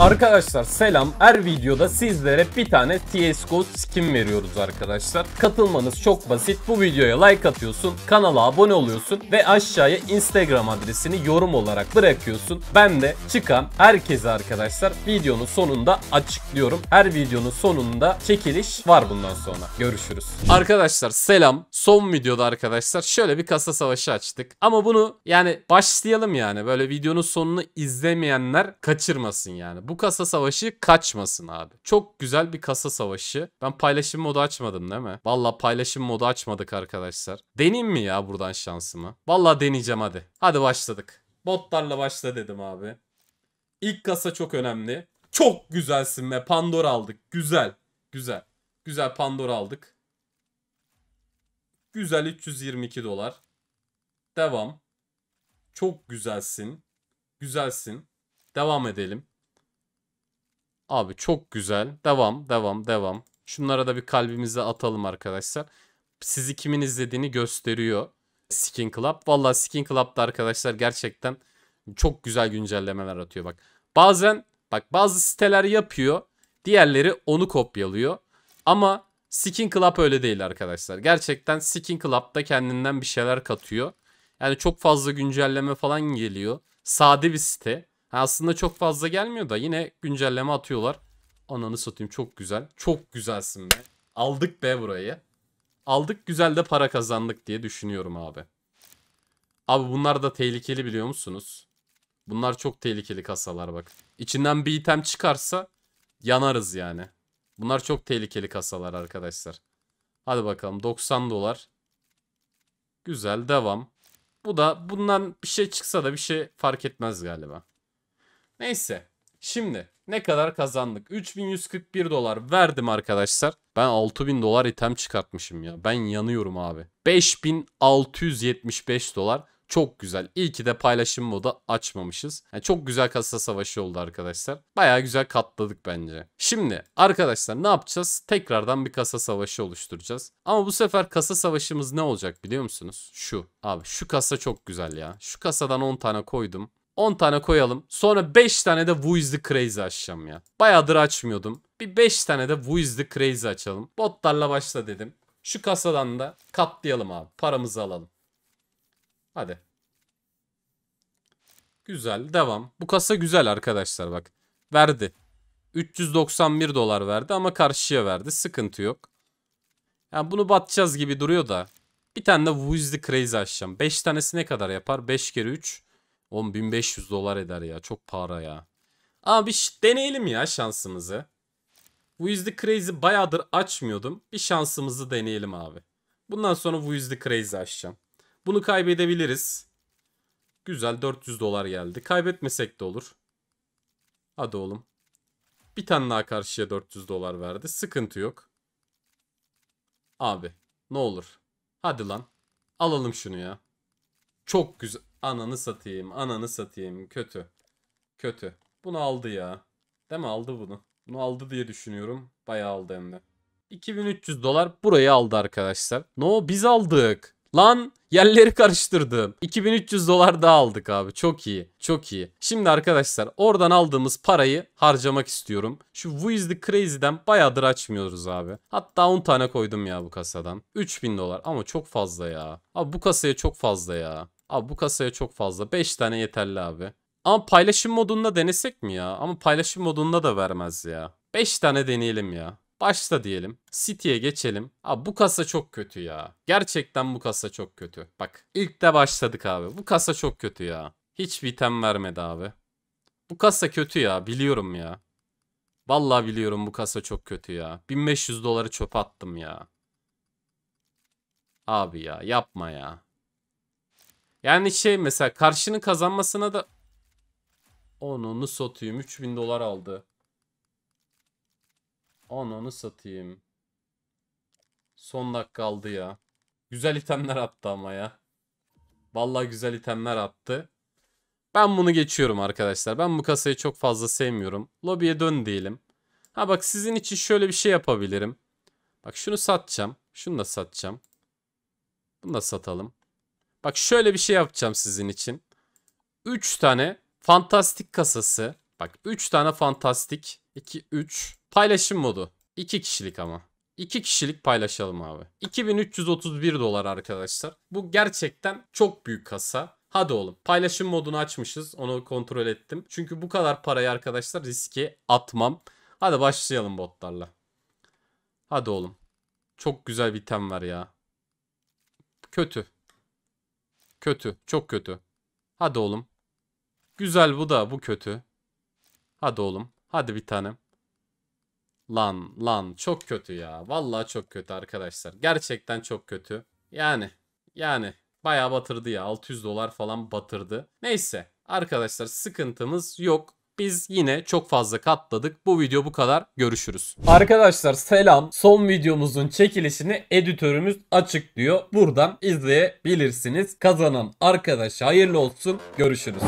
Arkadaşlar selam. Her videoda sizlere bir tane CSGO skin veriyoruz arkadaşlar. Katılmanız çok basit. Bu videoya like atıyorsun, kanala abone oluyorsun ve aşağıya Instagram adresini yorum olarak bırakıyorsun. Ben de çıkan herkese arkadaşlar videonun sonunda açıklıyorum. Her videonun sonunda çekiliş var bundan sonra. Görüşürüz. Arkadaşlar selam. Son videoda arkadaşlar şöyle bir kasa savaşı açtık. Ama bunu yani başlayalım yani. Böyle videonun sonunu izlemeyenler kaçırmasın yani. Bu kasa savaşı kaçmasın abi. Çok güzel bir kasa savaşı. Ben paylaşım modu açmadım değil mi? Valla paylaşım modu açmadık arkadaşlar. Deneyim mi ya buradan şansımı? Valla deneyeceğim hadi. Hadi başladık. Botlarla başla dedim abi. İlk kasa çok önemli. Çok güzelsin be. Pandora aldık. Güzel. Güzel. Güzel Pandora aldık. Güzel 322 dolar. Devam. Çok güzelsin. Güzelsin. Devam edelim. Abi çok güzel. Devam, devam, devam. Şunlara da bir kalbimizi atalım arkadaşlar. Sizi kimin izlediğini gösteriyor. Skin Club. Valla Skin Club'da arkadaşlar gerçekten çok güzel güncellemeler atıyor bak. Bazen bak bazı siteler yapıyor. Diğerleri onu kopyalıyor. Ama Skin Club öyle değil arkadaşlar. Gerçekten Skin Club'da kendinden bir şeyler katıyor. Yani çok fazla güncelleme falan geliyor. Sade bir site aslında çok fazla gelmiyor da yine güncelleme atıyorlar. Ananı satayım çok güzel. Çok güzelsin be. Aldık be burayı. Aldık güzel de para kazandık diye düşünüyorum abi. Abi bunlar da tehlikeli biliyor musunuz? Bunlar çok tehlikeli kasalar bak. İçinden bir item çıkarsa yanarız yani. Bunlar çok tehlikeli kasalar arkadaşlar. Hadi bakalım 90 dolar. Güzel devam. Bu da bundan bir şey çıksa da bir şey fark etmez galiba. Neyse. Şimdi ne kadar kazandık? 3141 dolar verdim arkadaşlar. Ben 6000 dolar item çıkartmışım ya. Ben yanıyorum abi. 5675 dolar. Çok güzel. İyi ki de paylaşım modu açmamışız. Yani çok güzel kasa savaşı oldu arkadaşlar. Baya güzel katladık bence. Şimdi arkadaşlar ne yapacağız? Tekrardan bir kasa savaşı oluşturacağız. Ama bu sefer kasa savaşımız ne olacak biliyor musunuz? Şu. Abi şu kasa çok güzel ya. Şu kasadan 10 tane koydum. 10 tane koyalım. Sonra 5 tane de Who is the Crazy açacağım ya. Bayağıdır açmıyordum. Bir 5 tane de Who is the Crazy açalım. Botlarla başla dedim. Şu kasadan da katlayalım abi. Paramızı alalım. Hadi. Güzel. Devam. Bu kasa güzel arkadaşlar bak. Verdi. 391 dolar verdi ama karşıya verdi. Sıkıntı yok. Yani bunu batacağız gibi duruyor da. Bir tane de Who is the Crazy açacağım. 5 tanesi ne kadar yapar? 5 kere 3. 10.500 dolar eder ya. Çok para ya. Ama bir deneyelim ya şansımızı. Bu yüzde Crazy bayağıdır açmıyordum. Bir şansımızı deneyelim abi. Bundan sonra bu yüzde Crazy açacağım. Bunu kaybedebiliriz. Güzel 400 dolar geldi. Kaybetmesek de olur. Hadi oğlum. Bir tane daha karşıya 400 dolar verdi. Sıkıntı yok. Abi ne olur. Hadi lan. Alalım şunu ya. Çok güzel. Ananı satayım, ananı satayım. Kötü. Kötü. Bunu aldı ya. Değil mi aldı bunu? Bunu aldı diye düşünüyorum. Bayağı aldı hem de. 2300 dolar burayı aldı arkadaşlar. No biz aldık. Lan yerleri karıştırdım. 2300 dolar daha aldık abi. Çok iyi. Çok iyi. Şimdi arkadaşlar oradan aldığımız parayı harcamak istiyorum. Şu Wiz the Crazy'den bayağıdır açmıyoruz abi. Hatta 10 tane koydum ya bu kasadan. 3000 dolar ama çok fazla ya. Abi bu kasaya çok fazla ya. Abi bu kasaya çok fazla. 5 tane yeterli abi. Ama paylaşım modunda denesek mi ya? Ama paylaşım modunda da vermez ya. 5 tane deneyelim ya. Başta diyelim. City'ye geçelim. Abi bu kasa çok kötü ya. Gerçekten bu kasa çok kötü. Bak ilk de başladık abi. Bu kasa çok kötü ya. Hiç item vermedi abi. Bu kasa kötü ya biliyorum ya. Vallahi biliyorum bu kasa çok kötü ya. 1500 doları çöpe attım ya. Abi ya yapma ya. Yani şey mesela karşının kazanmasına da onunu satayım. 3000 dolar aldı. Onunu satayım. Son dakika aldı ya. Güzel itemler attı ama ya. Vallahi güzel itemler attı. Ben bunu geçiyorum arkadaşlar. Ben bu kasayı çok fazla sevmiyorum. Lobiye dön diyelim. Ha bak sizin için şöyle bir şey yapabilirim. Bak şunu satacağım. Şunu da satacağım. Bunu da satalım. Bak şöyle bir şey yapacağım sizin için. 3 tane fantastik kasası. Bak 3 tane fantastik. 2, 3. Paylaşım modu. 2 kişilik ama. 2 kişilik paylaşalım abi. 2331 dolar arkadaşlar. Bu gerçekten çok büyük kasa. Hadi oğlum. Paylaşım modunu açmışız. Onu kontrol ettim. Çünkü bu kadar parayı arkadaşlar riske atmam. Hadi başlayalım botlarla. Hadi oğlum. Çok güzel bir tem var ya. Kötü. Kötü. Çok kötü. Hadi oğlum. Güzel bu da bu kötü. Hadi oğlum. Hadi bir tanem. Lan lan çok kötü ya. Vallahi çok kötü arkadaşlar. Gerçekten çok kötü. Yani yani bayağı batırdı ya. 600 dolar falan batırdı. Neyse arkadaşlar sıkıntımız yok. Biz yine çok fazla katladık. Bu video bu kadar. Görüşürüz. Arkadaşlar selam. Son videomuzun çekilişini editörümüz açıklıyor. Buradan izleyebilirsiniz. Kazanan arkadaş hayırlı olsun. Görüşürüz.